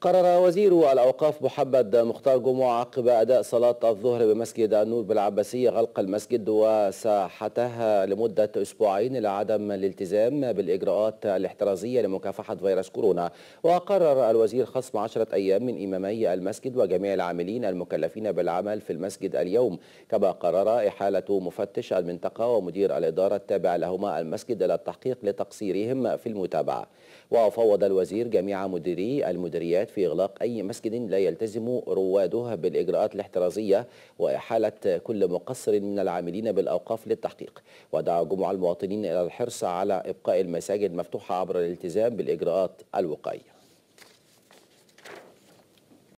قرر وزير الأوقاف محمد مختار جمعة عقب أداء صلاة الظهر بمسجد النور بالعباسية غلق المسجد وساحتها لمدة أسبوعين لعدم الالتزام بالإجراءات الاحترازية لمكافحة فيروس كورونا وقرر الوزير خصم عشرة أيام من إمامي المسجد وجميع العاملين المكلفين بالعمل في المسجد اليوم كما قرر إحالة مفتش المنطقة ومدير الإدارة التابع لهما المسجد إلى التحقيق لتقصيرهم في المتابعة وفوض الوزير جميع مديري المديريات بدأت في إغلاق أي مسجد لا يلتزم روادها بالإجراءات الاحترازية وإحالة كل مقصر من العاملين بالأوقاف للتحقيق ودعا جمع المواطنين إلى الحرص على إبقاء المساجد مفتوحة عبر الالتزام بالإجراءات الوقائية